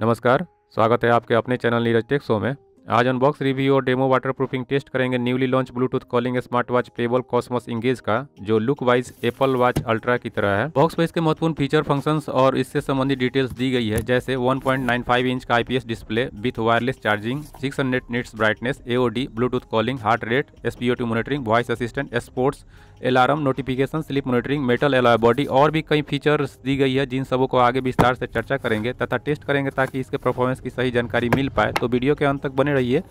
नमस्कार स्वागत है आपके अपने चैनल नीरज टेक शो में आज अनबॉक्स रिव्यू और डेमो वाटरप्रूफिंग टेस्ट करेंगे newly launch Bluetooth calling smart watch Pebble Cosmos Engage का जो look wise Apple watch ultra की तरह है बॉक्स वाइज के महत्वपूर्ण फीचर फंक्शंस और इससे संबंधित डिटेल्स दी गई है जैसे 1.95 इंच का IPS display with wireless charging six hundred brightness AOD Bluetooth calling heart rate SpO2 monitoring voice assistant sports alarm notification sleep monitoring metal alloy body और भी कई फीचर्स दी गई है जिन सबों को आगे विस्तार से चर्चा करेंगे तथा टेस्ट करेंगे ताकि इसके परफॉर्मेंस की सही जानकारी मिल पाए तो वीडियो के अंत तक बने रहिए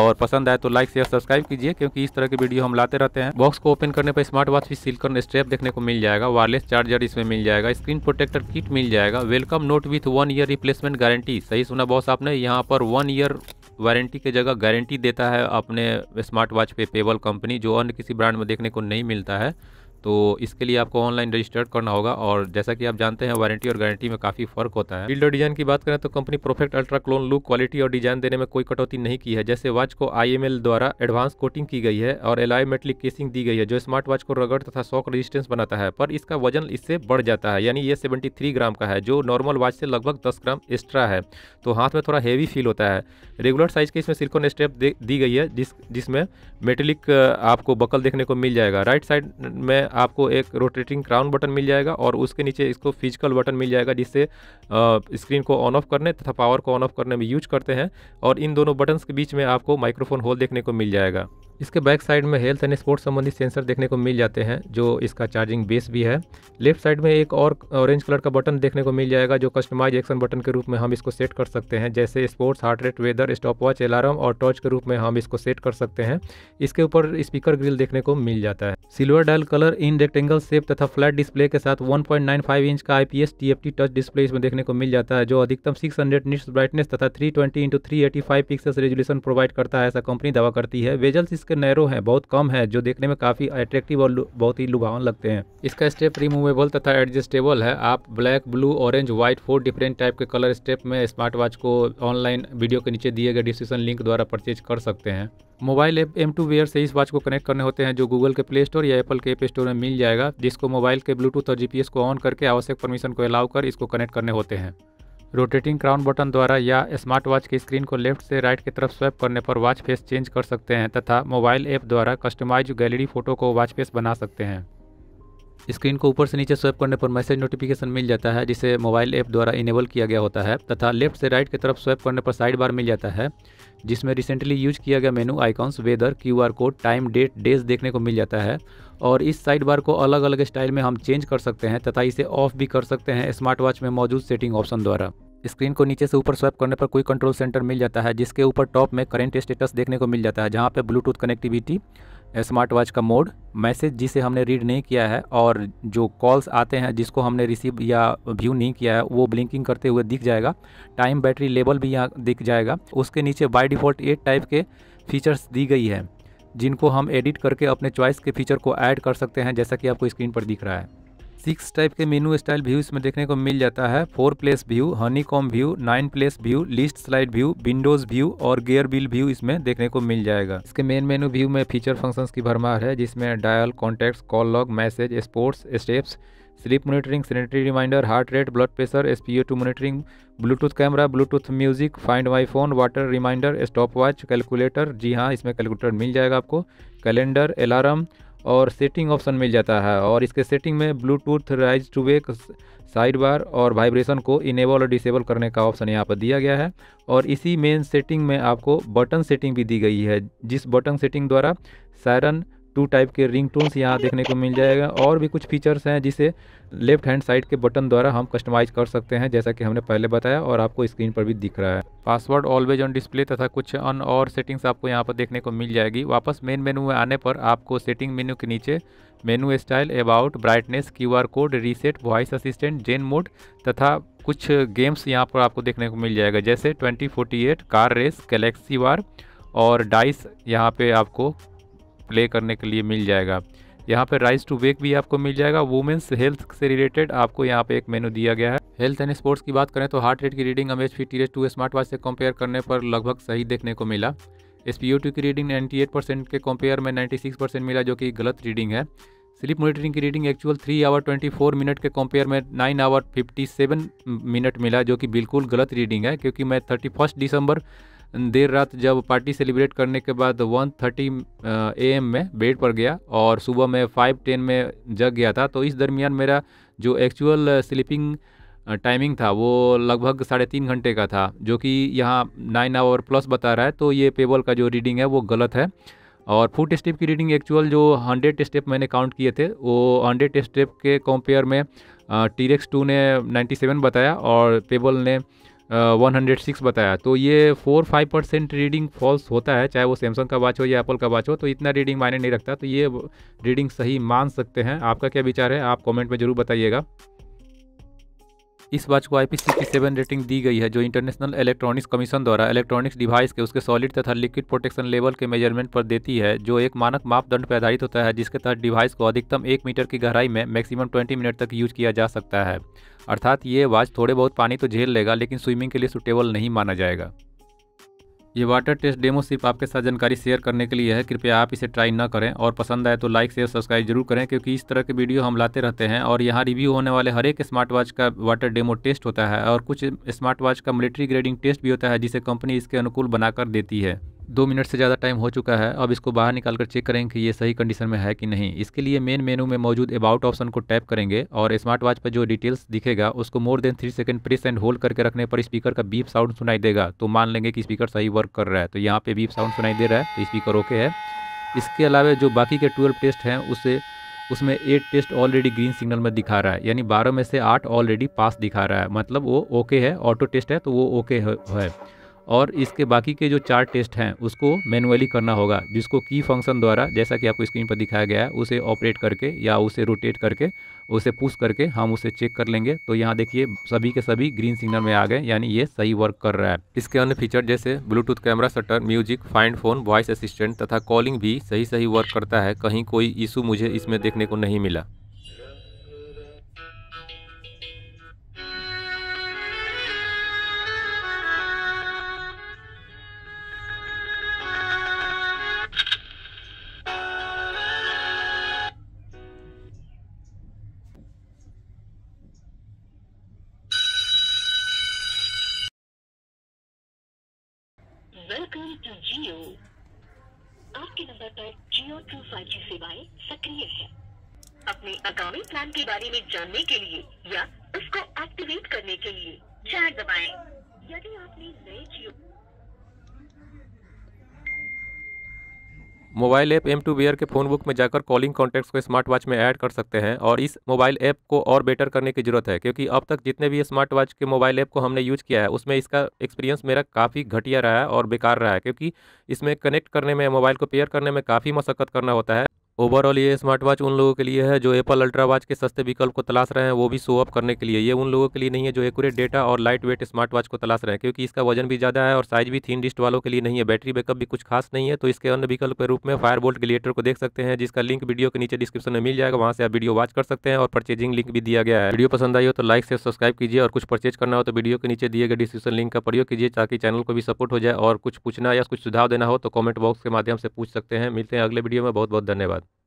और पसंद आए तो लाइक शेयर सब्सक्राइब कीजिए क्योंकि इस तरह के वीडियो हम लाते रहते हैं बॉक्स को ओपन करने पर स्मार्ट वॉच भी सिल्कन स्ट्रैप देखने को मिल जाएगा वायरलेस चार्जर इसमें मिल जाएगा स्क्रीन प्रोटेक्टर किट मिल जाएगा welcome note with one year replacement guarantee सही सुना बॉस आपने यहाँ पर वन ईयर वारंटी के जगह गारंटी देता है अपने स्मार्ट वॉच पे पेबल कंपनी जो अन्य किसी ब्रांड में देखने को नहीं मिलता है तो इसके लिए आपको ऑनलाइन रजिस्टर करना होगा और जैसा कि आप जानते हैं वारंटी और गारंटी में काफ़ी फर्क होता है बिल्ड और डिजाइन की बात करें तो company perfect ultra clone look quality और डिजाइन देने में कोई कटौती नहीं की है जैसे वॉच को आई द्वारा एडवांस कोटिंग की गई है और एलाई मेटलिक केसिंग दी गई है जो स्मार्ट वॉच को रगड़ तथा शॉक रजिस्टेंस बनाता है पर इसका वजन इससे बढ़ जाता है यानी ये सेवेंटी ग्राम का है जो नॉर्मल वॉच से लगभग दस ग्राम एक्स्ट्रा है तो हाथ में थोड़ा हेवी फील होता है रेगुलर साइज के इसमें सिल्कोन स्टेप दी गई है जिस जिसमें मेटलिक आपको बकल देखने को मिल जाएगा राइट साइड में आपको एक रोटेटिंग क्राउन बटन मिल जाएगा और उसके नीचे इसको फिजिकल बटन मिल जाएगा जिससे स्क्रीन को ऑन ऑफ करने तथा पावर को ऑन ऑफ करने में यूज करते हैं और इन दोनों बटन्स के बीच में आपको माइक्रोफोन होल देखने को मिल जाएगा इसके बैक साइड में हेल्थ एंड स्पोर्ट्स संबंधित सेंसर देखने को मिल जाते हैं जो इसका चार्जिंग बेस भी है लेफ्ट साइड में एक और ऑरेंज कलर का बटन देखने को मिल जाएगा जो कस्टमाइज एक्शन बटन के रूप में हम इसको सेट कर सकते हैं जैसे sports heart rate weather stop watch alarm और टॉर्च के रूप में हम इसको सेट कर सकते हैं इसके ऊपर स्पीकर ग्रिल देखने को मिल जाता है silver dial colour in rectangle shape तथा फ्लैट डिस्प्ले के साथ वन इंच का आईपीएस टीएफटी टच डिस्प्ले इसमें देखने को मिल जाता है जो अधिकतम सिक्स हंड्रेड ब्राइटनेस तथा three twenty into resolution provide करता है ऐसा कंपनी दावा करती है वेजल्स इस इसके नैरो हैं बहुत कम है जो देखने में काफ़ी अट्रैक्टिव और बहुत ही लुभावन लगते हैं इसका स्टेप रिमूवेबल तथा एडजस्टेबल है आप black blue orange white four different type के कलर स्टेप में स्मार्ट वॉच को ऑनलाइन वीडियो के नीचे दिए गए डिस्क्रिप्शन लिंक द्वारा परचेज कर सकते हैं mobile app M two wear से इस वॉच को कनेक्ट करने होते हैं जो गूगल के प्ले स्टोर या एप्पल के ऐप स्टोर में मिल जाएगा जिसको मोबाइल के ब्लूटूथ और जीपीएस को ऑन करके आवश्यक परमिशन को अलाउ कर इसको कनेक्ट करने होते हैं रोटेटिंग क्राउन बटन द्वारा या स्मार्ट वॉच की स्क्रीन को लेफ्ट से राइट की तरफ स्वैप करने पर वॉच फेस चेंज कर सकते हैं तथा मोबाइल ऐप द्वारा कस्टमाइज गैलरी फोटो को वॉच फेस बना सकते हैं स्क्रीन को ऊपर से नीचे स्वैप करने पर मैसेज नोटिफिकेशन मिल जाता है जिसे मोबाइल ऐप द्वारा इनेबल किया गया होता है तथा लेफ्ट से राइट की तरफ स्वैप करने पर साइड बार मिल जाता है जिसमें रिसेंटली यूज किया गया menu icons weather Q code time date days देखने को मिल जाता है और इस साइड बार को अलग अलग स्टाइल में हम चेंज कर सकते हैं तथा इसे ऑफ भी कर सकते हैं स्मार्ट वॉच में मौजूद सेटिंग ऑप्शन द्वारा स्क्रीन को नीचे से ऊपर स्वैप करने पर कोई कंट्रोल सेंटर मिल जाता है जिसके ऊपर टॉप में करेंट स्टेटस देखने को मिल जाता है जहाँ पर ब्लूटूथ कनेक्टिविटी स्मार्ट वॉच का मोड मैसेज जिसे हमने रीड नहीं किया है और जो कॉल्स आते हैं जिसको हमने रिसीव या व्यू नहीं किया है वो ब्लिंकिंग करते हुए दिख जाएगा टाइम बैटरी लेवल भी यहाँ दिख जाएगा उसके नीचे बाय डिफ़ॉल्ट एट टाइप के फीचर्स दी गई है जिनको हम एडिट करके अपने चॉइस के फीचर को ऐड कर सकते हैं जैसा कि आपको स्क्रीन पर दिख रहा है सिक्स टाइप के मेनू स्टाइल व्यू इसमें देखने को मिल जाता है four place view honeycomb view nine place view list slide view windows view और गेयर बिल व्यू इसमें देखने को मिल जाएगा इसके मेन मेनू व्यू में फीचर फंक्शंस की भरमार है जिसमें dial contacts call log message sports steps sleep monitoring sanitary reminder heart rate blood pressure S P two monitoring Bluetooth camera Bluetooth music find my phone water reminder stop watch calculator जी हाँ इसमें calculator मिल जाएगा आपको calendar alarm और setting option मिल जाता है और इसके सेटिंग में Bluetooth raise to wake side bar और वाइब्रेशन को इनेबल और डिसेबल करने का ऑप्शन यहाँ पर दिया गया है और इसी मेन सेटिंग में आपको बटन सेटिंग भी दी गई है जिस बटन सेटिंग द्वारा सायरन टू टाइप के रिंग टोन्स यहाँ देखने को मिल जाएगा और भी कुछ फीचर्स हैं जिसे लेफ्ट हैंड साइड के बटन द्वारा हम कस्टमाइज कर सकते हैं जैसा कि हमने पहले बताया और आपको स्क्रीन पर भी दिख रहा है पासवर्ड ऑलवेज ऑन डिस्प्ले तथा कुछ अन और सेटिंग्स आपको यहाँ पर देखने को मिल जाएगी वापस मेन मेनू में आने पर आपको सेटिंग मेन्यू के नीचे menu style about brightness Q code reset voice assistant zen mode तथा कुछ गेम्स यहाँ पर आपको देखने को मिल जाएगा जैसे twenty car race galaxy war और डाइस यहाँ पे आपको प्ले करने के लिए मिल जाएगा यहाँ पे राइस टू वेक भी आपको मिल जाएगा वुमेंस हेल्थ से रिलेटेड आपको यहाँ पे एक मेनू दिया गया है हेल्थ एंड स्पोर्ट्स की बात करें तो हार्ट रेट की रीडिंग हमें H P two smart watch से कंपेयर करने पर लगभग सही देखने को मिला एस पी टू की रीडिंग 98 परसेंट के कंपेयर में 96 परसेंट मिला जो कि गलत रीडिंग है स्लीप मोनिटरिंग की reading actual three hour twenty four minute के कंपेयर में nine hour fifty seven minute मिला जो कि बिल्कुल गलत रीडिंग है क्योंकि मैं थर्टी फर्स्ट दिसंबर देर रात जब पार्टी सेलिब्रेट करने के बाद 1:30 थर्टी एम में बेड पर गया और सुबह में 5:10 में जग गया था तो इस दरमियान मेरा जो एक्चुअल स्लीपिंग टाइमिंग था वो लगभग साढ़े तीन घंटे का था जो कि यहाँ नाइन आवर प्लस बता रहा है तो ये पेबल का जो रीडिंग है वो गलत है और फुट स्टेप की रीडिंग एक्चुअल जो हंड्रेड स्टेप मैंने काउंट किए थे वो हंड्रेड स्टेप के कंपेयर में टीरेक्स टू ने 97 बताया और पेबल ने 106 बताया तो ये four five percent reading false होता है चाहे वो सैमसंग का वाच हो या एप्पल का वाच हो तो इतना रीडिंग मायने नहीं रखता तो ये रीडिंग सही मान सकते हैं आपका क्या विचार है आप कमेंट में ज़रूर बताइएगा इस वॉच को आई पी रेटिंग दी गई है जो इंटरनेशनल इलेक्ट्रॉनिक्स कमीशन द्वारा इलेक्ट्रॉनिक्स डिवाइस के उसके सॉलिड तथा लिक्विड प्रोटेक्शन लेवल के मेजरमेंट पर देती है जो एक मानक मापदंड पर आधारित होता है जिसके तहत डिवाइस को अधिकतम एक मीटर की गहराई में मैक्सिमम 20 मिनट तक यूज किया जा सकता है अर्थात ये वाच थोड़े बहुत पानी तो झेल लेगा लेकिन स्विमिंग के लिए सुटेबल नहीं माना जाएगा ये वाटर टेस्ट डेमो सिर्फ आपके साथ जानकारी शेयर करने के लिए है कृपया आप इसे ट्राई न करें और पसंद आए तो लाइक शेयर सब्सक्राइब जरूर करें क्योंकि इस तरह के वीडियो हम लाते रहते हैं और यहाँ रिव्यू होने वाले हर एक स्मार्ट वॉच का वाटर डेमो टेस्ट होता है और कुछ स्मार्ट वॉच का मिलिट्री ग्रेडिंग टेस्ट भी होता है जिसे कंपनी इसके अनुकूल बनाकर देती है दो मिनट से ज़्यादा टाइम हो चुका है अब इसको बाहर निकाल कर चेक करेंगे कि ये सही कंडीशन में है कि नहीं इसके लिए मेन मेनू में मौजूद अबाउट ऑप्शन को टैप करेंगे और स्मार्ट वॉच पर जो डिटेल्स दिखेगा उसको more than three second press and hold करके रखने पर स्पीकर का बीप साउंड सुनाई देगा तो मान लेंगे कि स्पीकर सही वर्क कर रहा है तो यहाँ पर बीप साउंड सुनाई दे रहा है तो स्पीकर ओके है इसके अलावा जो बाकी के ट्वेल्व टेस्ट हैं उसे उसमें eight test already green signal में दिखा रहा है यानी बारह में से आठ ऑलरेडी पास दिखा रहा है मतलब वो ओके है ऑटो टेस्ट है तो वो ओके है और इसके बाकी के जो चार टेस्ट हैं उसको मैनुअली करना होगा जिसको की फंक्शन द्वारा जैसा कि आपको स्क्रीन पर दिखाया गया है उसे ऑपरेट करके या उसे रोटेट करके उसे पुश करके हम उसे चेक कर लेंगे तो यहाँ देखिए सभी के सभी ग्रीन सिग्नल में आ गए यानी ये सही वर्क कर रहा है इसके अन्य फीचर जैसे Bluetooth camera shutter music find phone voice assistant तथा कॉलिंग भी सही सही वर्क करता है कहीं कोई इशू मुझे इसमें देखने को नहीं मिला डॉक्टर जियो आपके नंबर पर जियो टू फाइव जी सेवाएं सक्रिय है अपने आगामी प्लान के बारे में जानने के लिए या उसको एक्टिवेट करने के लिए चार दबाएं। यदि आपने नए Jio mobile app M two wear के फ़ोन बुक में जाकर कॉलिंग कॉन्टैक्ट्स को स्मार्ट वॉच में ऐड कर सकते हैं और इस मोबाइल ऐप को और बेटर करने की ज़रूरत है क्योंकि अब तक जितने भी स्मार्ट वॉच के मोबाइल ऐप को हमने यूज़ किया है उसमें इसका एक्सपीरियंस मेरा काफ़ी घटिया रहा है और बेकार रहा है क्योंकि इसमें कनेक्ट करने में मोबाइल को पेयर करने में काफ़ी मशक्क़त करना होता है ओवरऑल ये स्मार्ट वॉच उन लोगों के लिए है जो एप्पल अल्ट्रा वॉच के सस्ते विकल्प को तलाश रहे हैं वो भी शो अप करने के लिए ये उन लोगों के लिए नहीं है जो एकूरेट डेटा और लाइट वेट स्मार्ट वॉच को तलाश रहे हैं क्योंकि इसका वजन भी ज़्यादा है और साइज भी थीन डिस्ट वालों के लिए नहीं है बैटरी बैकअप भी कुछ खास नहीं है तो इसके अन्य विकल्प के रूप में फायर बोल्ट ग्लेटर को देख सकते हैं जिसका लिंक वीडियो के नीचे डिस्क्रिप्शन में मिल जाएगा वहाँ से आप वीडियो वॉच कर सकते हैं और परचेजिंग लिंक भी दिया गया है वीडियो पसंद आई हो तो लाइक से सब्सक्राइब कीजिए और कुछ परचेज करना हो तो वीडियो के नीचे दिए गए डिस्क्रिप्शन लिंक का प्रयोग कीजिए ताकि चैनल को भी सपोर्ट हो जाए और कुछ पूछना या कुछ सुझाव देना हो तो कॉमेंट बॉक्स के माध्यम से पूछ सकते हैं मिलते हैं अगले वीडियो में बहुत बहुत धन्यवाद